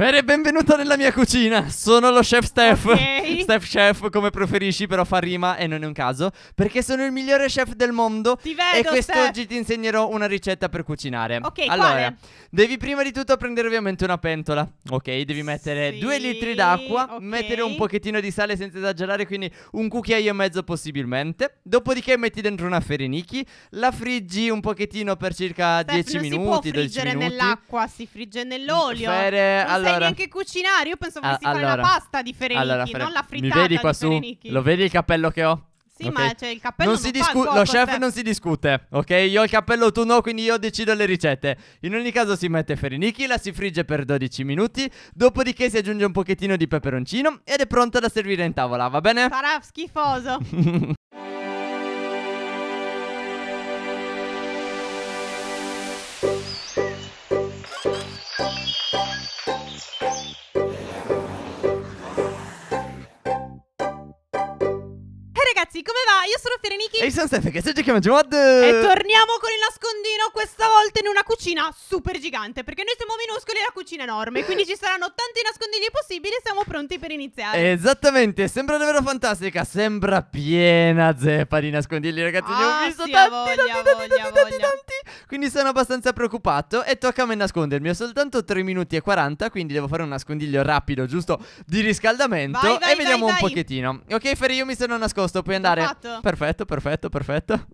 Fere, benvenuta nella mia cucina. Sono lo chef Steph. Okay. Steph Chef, come preferisci, però fa rima e non è un caso. Perché sono il migliore chef del mondo. Ti vedo, e quest'oggi Steph. ti insegnerò una ricetta per cucinare. Ok, allora, quale? devi prima di tutto prendere ovviamente una pentola. Ok, devi mettere sì, due litri d'acqua, okay. mettere un pochettino di sale senza esagerare, quindi un cucchiaio e mezzo possibilmente. Dopodiché metti dentro una ferenichi, la friggi un pochettino per circa Steph, 10 minuti. Si può friggere minuti. nell'acqua, si frigge nell'olio. Fere, allora allora, neanche cucinare. Io pensavo che si allora, fare la pasta di Ferenicchi, allora, fare... non la frittata. Mi vedi qua su? Lo vedi il cappello che ho? Sì, okay. ma cioè il cappello non, non si discute. Lo chef non si discute, ok? Io ho il cappello, tu no, quindi io decido le ricette. In ogni caso si mette Ferinichi, la si frigge per 12 minuti, dopodiché si aggiunge un pochettino di peperoncino ed è pronta da servire in tavola, va bene? Sarà schifoso. io sono Fereniki. E io sono Stefano, che oggi chiamiamo Mod. E torniamo con il nascondino, questa volta in una cucina super gigante, perché noi siamo minuscoli e la cucina è enorme, quindi ci saranno tanti nascondigli possibili e siamo pronti per iniziare. Esattamente, sembra davvero fantastica, sembra piena zeppa di nascondigli, ragazzi. ne ho ah, visto tanti, tanti, tanti, tanti, tanti, Quindi sono abbastanza preoccupato e tocca a me nascondermi. Ho soltanto 3 minuti e 40, quindi devo fare un nascondiglio rapido, giusto, di riscaldamento. e vediamo un pochettino. Ok, Feri, io mi sono nascosto, puoi andare. Fatto perfetto. Perfetto, perfetto, perfetto.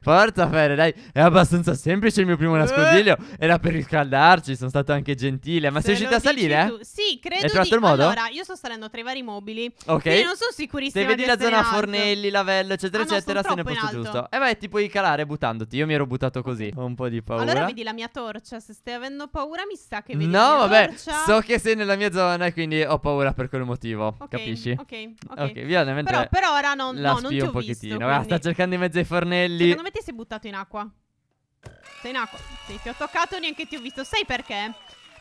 Forza Fede, dai. È abbastanza semplice il mio primo nascondiglio. Era per riscaldarci, sono stato anche gentile. Ma Se sei riuscita a salire? Eh? Tu. Sì, credo Hai trovato di... il modo? Allora, io sto salendo tra i vari mobili. Ok. Io non sono sicurissima Se vedi la zona fornelli, lavello, eccetera, ah, no, eccetera, sei nel posto giusto. E eh, vai, ti puoi calare buttandoti. Io mi ero buttato così. Ho un po' di paura. Allora vedi la mia torcia. Se stai avendo paura, mi sa che vedi no, la mia vabbè, torcia. So che sei nella mia zona e quindi ho paura per quel motivo. Okay, capisci? Ok, ok. Ok, via, Però per ora non, no, non ti ho pochino pochettino. Visto, Guarda, sta cercando in mezzo ai fornelli. Secondo me ti sei buttato in acqua. Sei in acqua. Sì, ti ho toccato, e neanche ti ho visto. Sai perché?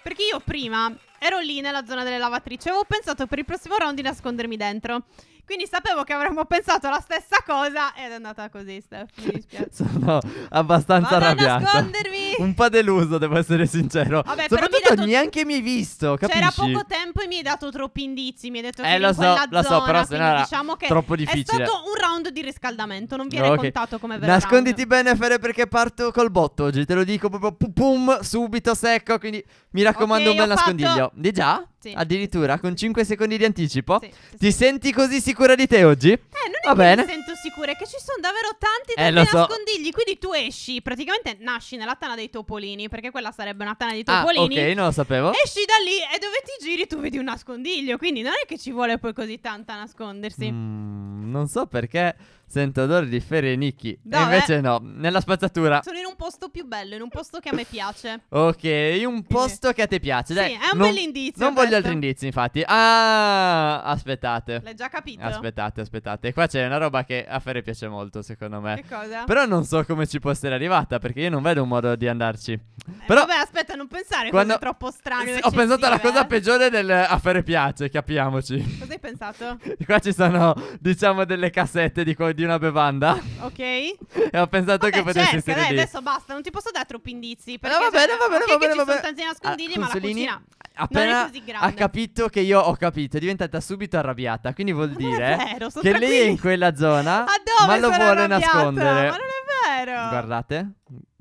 Perché io prima ero lì nella zona delle lavatrici. Avevo pensato per il prossimo round di nascondermi dentro. Quindi sapevo che avremmo pensato la stessa cosa ed è andata così, Steph. Mi dispiace. Sono abbastanza Vado arrabbiato. nascondermi! Un po' deluso, devo essere sincero. Vabbè, Soprattutto dato... neanche mi hai visto, capisci? C'era poco tempo tempo e mi hai dato troppi indizi. Mi hai detto eh, lo in so, lo so, però se no diciamo che troppo difficile. È stato un round di riscaldamento, non viene okay. contato come vero. Nasconditi round. bene, Fere, perché parto col botto oggi. Te lo dico proprio pum, pum subito secco. Quindi mi raccomando, okay, un bel nascondiglio. Fatto... Di già? Sì. Addirittura con 5 secondi di anticipo. Sì, sì, Ti senti così sicura di te oggi? Eh, non è Va che bene. mi sento sicura, è che ci sono davvero tanti eh, nascondigli. So. Quindi tu esci, praticamente nasci nella tana dei topolini, perché quella sarebbe una tana di ah, topolini. Ah, ok, non lo sapevo. Esci da lì e dove ti giri tu vedi un nascondiglio, quindi non è che ci vuole poi così tanto a nascondersi. Mm, non so perché sento odore di Ferenichi. No, e invece eh. no, nella spazzatura. Sono in un posto più bello, in un posto che a me piace. ok, un posto che a te piace. Dai, sì, è un non, bell'indizio. Non questo. voglio altri certo. indizi, infatti. Ah, aspettate. L'hai già capito? Aspettate, aspettate. Qua c'è una roba che a Ferre piace molto, secondo me. Che cosa? Però non so come ci può essere arrivata, perché io non vedo un modo di andarci. Eh, vabbè, aspetta, non pensare quando... cose troppo strane. Sì, ho pensato alla cosa eh. peggiore del a Ferre piace, capiamoci. Cosa hai pensato? qua ci sono, diciamo, delle cassette di, co- di una bevanda. Ok. e ho pensato vabbè, che potessi cerca, essere dai, lì. adesso basta, non ti posso dare troppi indizi. Perché no, va bene, va bene, va bene. Ci sono tanti nascondigli, ah, ma la cucina appena ha capito che io ho capito, è diventata subito arrabbiata. Quindi vuol dire vero, che lei è in quella zona, ma lo vuole arrabbiata? nascondere. Ma non è vero. Guardate,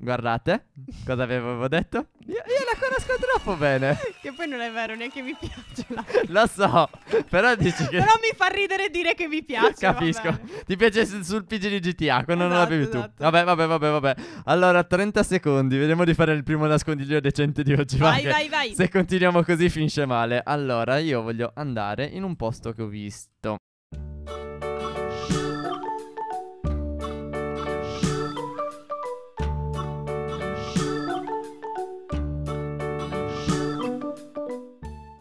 Guardate cosa avevo detto. Io, io, la conosco troppo bene. Che poi non è vero, neanche mi piace. La... Lo so, però dici che. però mi fa ridere dire che mi piace. Capisco. Ti piace sul, sul PG di GTA quando esatto, non l'avevi esatto. tu. Vabbè, vabbè, vabbè, vabbè. Allora, 30 secondi. Vediamo di fare il primo nascondiglio decente di oggi. Vai, vai, vai. Se continuiamo così finisce male. Allora, io voglio andare in un posto che ho visto.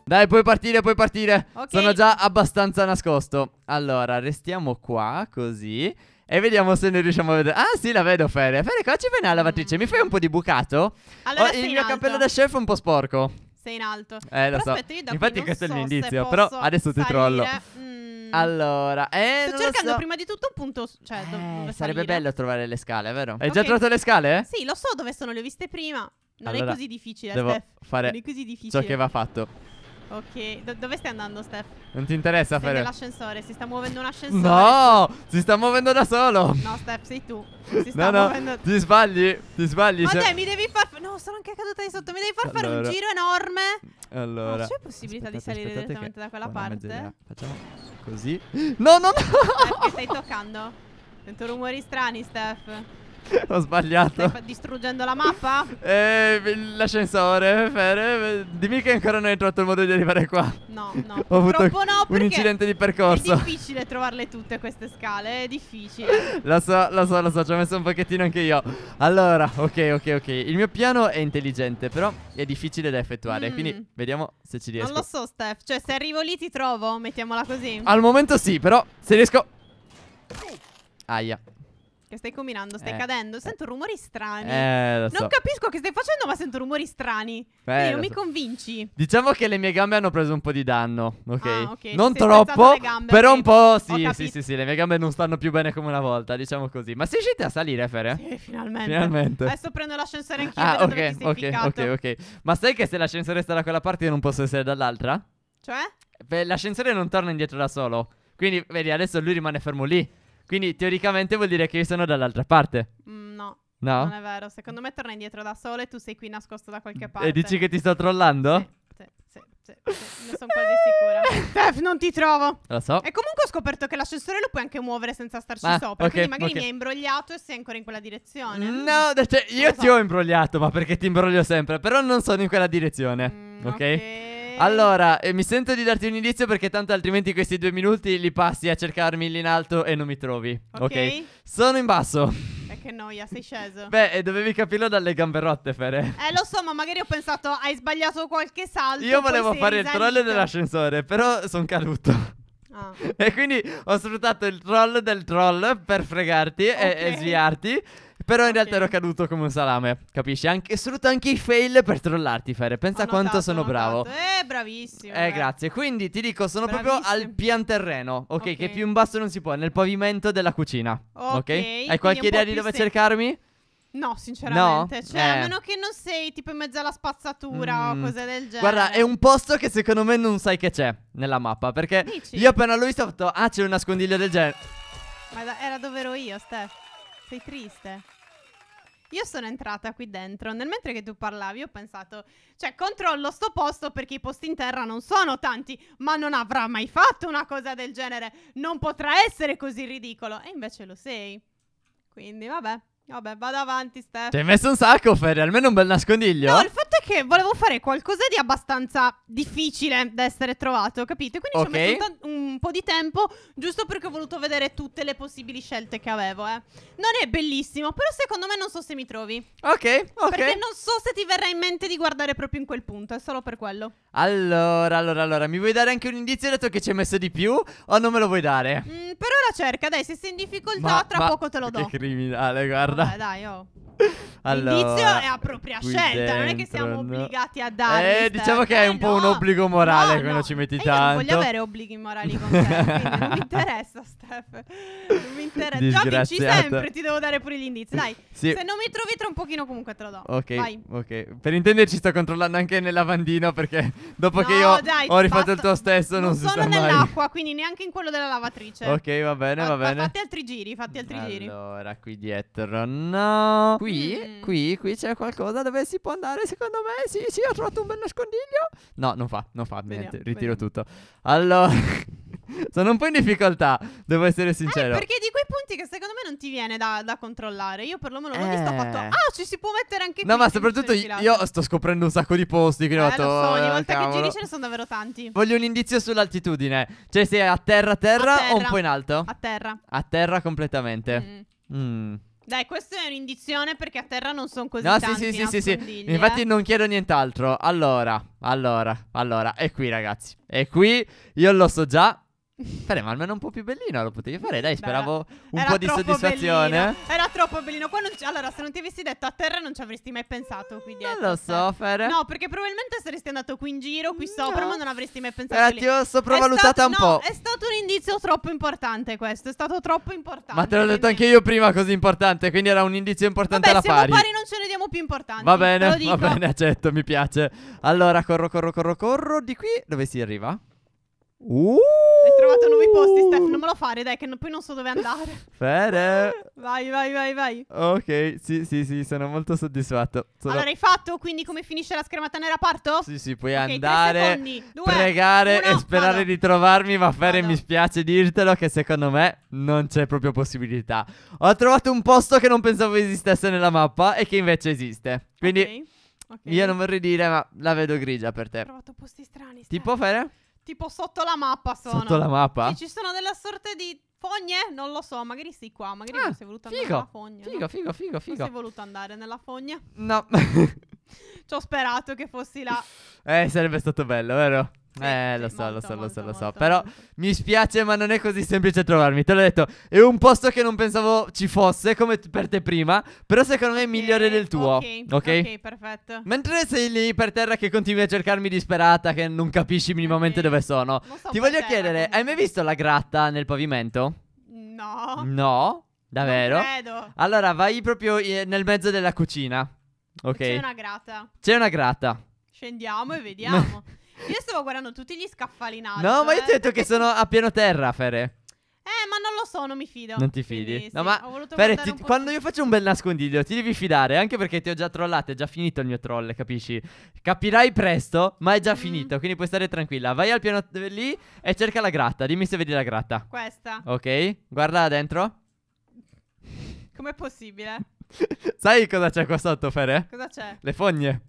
Dai, puoi partire, puoi partire. Okay. Sono già abbastanza nascosto. Allora, restiamo qua, così. E vediamo se ne riusciamo a vedere. Ah, sì, la vedo, Fede. Fede, qua ci fai nella lavatrice? Mm. Mi fai un po' di bucato? Allora, oh, il mio alto. cappello da chef è un po' sporco. Sei in alto. Eh, lo so. Infatti, questo so è il mio indizio. Però adesso salire. ti trollo. Mm. Allora, eh, sto cercando so. prima di tutto un punto. Cioè, eh, dove sarebbe salire. bello trovare le scale, vero? Hai okay. già trovato le scale? Sì, lo so dove sono, le ho viste prima. Non allora, è così difficile, devo Steph. fare Non è così difficile. Ciò che va fatto. Ok, Do dove stai andando, Steph? Non ti interessa fare? L'ascensore, si sta muovendo un ascensore. No, si sta muovendo da solo. No, Steph, sei tu. Si sta no, muovendo... no, ti sbagli, ti sbagli. Ma cioè dai, mi devi far No, sono anche caduta di sotto, mi devi far allora. fare un giro enorme. Allora. Non c'è possibilità aspettate, di salire direttamente da quella parte? Mezz'era. Facciamo così. No, no, no. Steph, che stai toccando? Sento rumori strani, Steph. Ho sbagliato. Stai distruggendo la mappa? Eh, l'ascensore. Fer, dimmi che ancora non hai trovato il modo di arrivare qua. No, no. Ho avuto no, un incidente di percorso. È difficile trovarle tutte queste scale. È difficile. lo so, lo so, lo so. Ci ho messo un pochettino anche io. Allora, ok, ok, ok. Il mio piano è intelligente, però è difficile da effettuare. Mm. Quindi vediamo se ci riesco. Non lo so, Steph. Cioè, se arrivo lì ti trovo. Mettiamola così. Al momento sì, però se riesco. Aia. Che stai combinando, stai eh, cadendo. Eh. Sento rumori strani. Eh, lo so. Non capisco che stai facendo, ma sento rumori strani. Eh, non mi convinci. Diciamo che le mie gambe hanno preso un po' di danno. Ok. Ah, okay non troppo, gambe, però un po'. Sì, sì, sì, sì. Le mie gambe non stanno più bene come una volta. Diciamo così. Ma sei riuscite a salire, Fere? Sì, finalmente. finalmente. Adesso prendo l'ascensore anch'io. Ah, ok, ok, ok, ok. Ma sai che se l'ascensore sta da quella parte, io non posso essere dall'altra? Cioè? Beh, l'ascensore non torna indietro da solo. Quindi, vedi, adesso lui rimane fermo lì. Quindi teoricamente vuol dire che io sono dall'altra parte. Mm, no. No? Non è vero, secondo me torna indietro da sole e tu sei qui nascosto da qualche parte. E dici che ti sto trollando? Sì. Sì, sì, sì, ne sono quasi sicura. Steph, non ti trovo. Lo so. E comunque ho scoperto che l'ascensore lo puoi anche muovere senza starci ah, sopra. Okay, quindi magari okay. mi hai imbrogliato e sei ancora in quella direzione. Mm, no, cioè, io so. ti ho imbrogliato, ma perché ti imbroglio sempre. Però non sono in quella direzione. Mm, ok. okay. Allora, eh, mi sento di darti un indizio perché tanto altrimenti questi due minuti li passi a cercarmi lì in alto e non mi trovi. Ok. okay? Sono in basso. E che noia, sei sceso. Beh, e eh, dovevi capirlo dalle gambe rotte, Fere. Eh, lo so, ma magari ho pensato hai sbagliato qualche salto. Io volevo fare risalito. il troll dell'ascensore, però sono caduto. Ah. E quindi ho sfruttato il troll del troll per fregarti okay. e, e sviarti. Però in realtà ero caduto come un salame, capisci? Anche, sfrutto anche i fail per trollarti, Fere. Pensa notato, quanto sono bravo. Eh, bravissimo. Eh, eh, grazie. Quindi ti dico, sono bravissimo. proprio al pian terreno. Okay, ok, che più in basso non si può, nel pavimento della cucina. Ok. okay? Hai qualche idea di dove sem- cercarmi? No, sinceramente. No? Cioè, eh. a meno che non sei tipo in mezzo alla spazzatura mm. o cose del genere. Guarda, è un posto che secondo me non sai che c'è nella mappa. Perché Dici? io appena l'ho visto ho detto, ah, c'è un nascondiglio del genere. Ma era dove ero io, Steph. Sei triste? Io sono entrata qui dentro, nel mentre che tu parlavi ho pensato, cioè controllo sto posto perché i posti in terra non sono tanti, ma non avrà mai fatto una cosa del genere, non potrà essere così ridicolo, e invece lo sei. Quindi vabbè, vabbè, vado avanti Steph. Ti hai messo un sacco Ferri, almeno un bel nascondiglio. No, il fatto che volevo fare qualcosa di abbastanza difficile da essere trovato, capito? Quindi okay. ci ho messo un, un, po' di tempo, giusto perché ho voluto vedere tutte le possibili scelte che avevo, eh. Non è bellissimo, però secondo me non so se mi trovi. Ok, ok. Perché non so se ti verrà in mente di guardare proprio in quel punto, è solo per quello. Allora, allora, allora, mi vuoi dare anche un indizio dato che ci hai messo di più o non me lo vuoi dare? Mm, per ora cerca, dai, se sei in difficoltà ma, tra ma poco te lo do. Che criminale, guarda. Vabbè, dai, oh. Allora, L'indizio è a propria scelta, dentro, non è che siamo no. obbligati a dare. Eh, diciamo che è un po' no. un obbligo morale no, quando ci metti eh, tanto. Io non voglio avere obblighi morali con te, non mi interessa, Steph. Non mi interessa. Già vinci sempre, ti devo dare pure gli indizi. Dai, sì. se non mi trovi tra un pochino comunque te lo do. Ok, Vai. ok. Per intenderci sto controllando anche nel lavandino perché dopo che io dai, ho rifatto fatto, il tuo stesso non, non si sono nell'acqua, mai. quindi neanche in quello della lavatrice. Ok, va bene, va, va bene. Fatti altri giri, fatti altri allora, giri. Allora, qui dietro no. Qui qui, qui, qui c'è qualcosa dove si può andare, secondo me. Sì, sì, ho trovato un bel nascondiglio. No, non fa, non fa Vediamo, niente, ritiro vediamo. tutto. Allora, sono un po' in difficoltà, devo essere sincero. Eh, perché di quei punti che secondo me non ti viene da, da controllare. Io perlomeno l'ho Eh. visto ho eh. fatto. Ah, ci si può mettere anche qui. No, ma soprattutto io, sto scoprendo un sacco di posti. Quindi eh, ho Eh, lo so, ogni "Oh, volta cavolo". che giri ce ne sono davvero tanti. Voglio un indizio sull'altitudine. Cioè, se è a terra, terra, A o un po' in alto? A terra. A terra completamente. Mmm. Mm. mm. Dai, questo è un'indizione perché a terra non sono così no, tanti sì, sì, sì, sì, Infatti eh. non chiedo nient'altro. Allora, allora, allora, è qui ragazzi. È qui, io lo so già, Fare, ma almeno un po' più bellino lo potevi fare, dai, speravo un po' di soddisfazione. Bellino. Era troppo bellino. Ci... Allora, se non ti avessi detto a terra non ci avresti mai pensato qui dietro. Non lo cioè. so, Fer. No, perché probabilmente saresti andato qui in giro, qui sopra, ma non avresti mai pensato Era, lì. ti ho sopravvalutata stato, un no, po'. è stato un indizio troppo importante questo, è stato troppo importante. Ma te l'ho detto anche io prima così importante, quindi era un indizio importante Vabbè, alla pari. Vabbè, pari non ce ne diamo più importanti. Va bene, va bene, accetto, mi piace. Allora, corro, corro, corro, corro. Di qui dove si arriva? Uh! trovato nuovi posti, Steph. Non me lo fare, dai, che no- poi non so dove andare. Fede. Vai, vai, vai, vai. Ok, sì, sì, sì, sono molto soddisfatto. Sono- Allora, hai fatto quindi come finisce la schermata nera? Parto? sì, sì, puoi Ok, andare, secondi, due, pregare uno, e sperare vado. di trovarmi, ma Fede, mi spiace dirtelo che secondo me non c'è proprio possibilità. Ho trovato un posto che non pensavo esistesse nella mappa e che invece esiste. Quindi Ok, ok. io non vorrei dire, ma la vedo grigia per te. Ho trovato posti strani. Steph. Tipo Fede? Tipo sotto la mappa sono. Sotto la mappa? Sì, ci sono delle sorte di fogne? Non lo so, magari sei qua, magari ah, non sei voluto andare nella fogna. Figo, no? figo, figo, figo. Non sei voluto andare nella fogna? No. ci ho sperato che fossi là. Eh, sarebbe stato bello, vero? Eh, lo so, molto, lo so, lo so, molto, lo so. Però mi spiace, ma non è così semplice trovarmi. Te l'ho detto, è un posto che non pensavo ci fosse, come per te prima. Però secondo me è migliore eh, del tuo. Okay, ok, ok, perfetto. Mentre sei lì per terra che continui a cercarmi disperata, che non capisci minimamente okay. dove sono. So Ti voglio terra, chiedere, quindi... hai mai visto la gratta nel pavimento? No. No? Davvero? Non credo. Allora vai proprio eh, nel mezzo della cucina. Ok. C'è una gratta. C'è una grata. Scendiamo e vediamo. Io stavo guardando tutti gli scaffali in alto. No, ma io ti ho eh. detto che sono a pieno terra, Fere. Eh, ma non lo so, non mi fido. Non ti fidi? Quindi, no, sì, ma Fere, ti, quando io faccio un bel nascondiglio, ti devi fidare, anche perché ti ho già trollato, è già finito il mio troll, capisci? Capirai presto, ma è già mm. finito, quindi puoi stare tranquilla. Vai al piano eh, lì e cerca la gratta, dimmi se vedi la gratta. Questa. Ok, guarda dentro. Com'è possibile? Sai cosa c'è qua sotto, Fere? Cosa c'è? Le fogne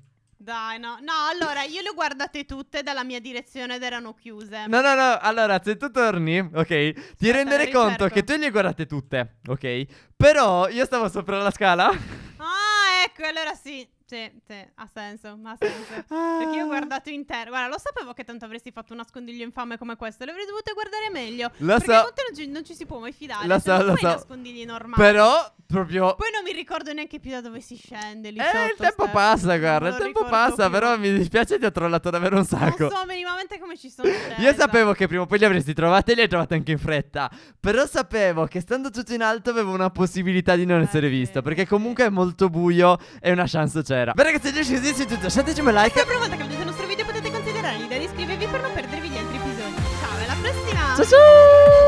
dai, no. No, allora, io le ho guardate tutte dalla mia direzione ed erano chiuse. No, no, no. Allora, se tu torni, ok, ti Aspetta, rendere conto che tu le hai guardate tutte, ok? Però io stavo sopra la scala. Ah, ecco, allora sì. Sì, sì, ha senso, ha senso. Perché io ho ah. guardato intero. Guarda, lo sapevo che tanto avresti fatto un nascondiglio infame come questo. L'avrei dovuto guardare meglio. Lo perché so. Perché non, non ci si può mai fidare. Lo so, lo so. nascondigli normali. Però proprio... Poi non mi ricordo neanche più da dove si scende lì Eh, sotto, il tempo Steph. passa, guarda, Non il tempo passa, più. però mi dispiace ti ho trollato davvero un sacco. Non so minimamente come ci sono Io sapevo che prima o poi li avresti trovati e li hai trovati anche in fretta. Però sapevo che stando tutto in alto avevo una possibilità di non Eh, essere sì. visto. Perché comunque è molto buio e una chance c'era. Beh, ragazzi, adesso è tutto. Lasciateci un like. la una volta che vedete il nostro video potete considerare l'idea di iscrivervi per non perdervi gli altri episodi. Ciao, alla prossima! Ciao ciao!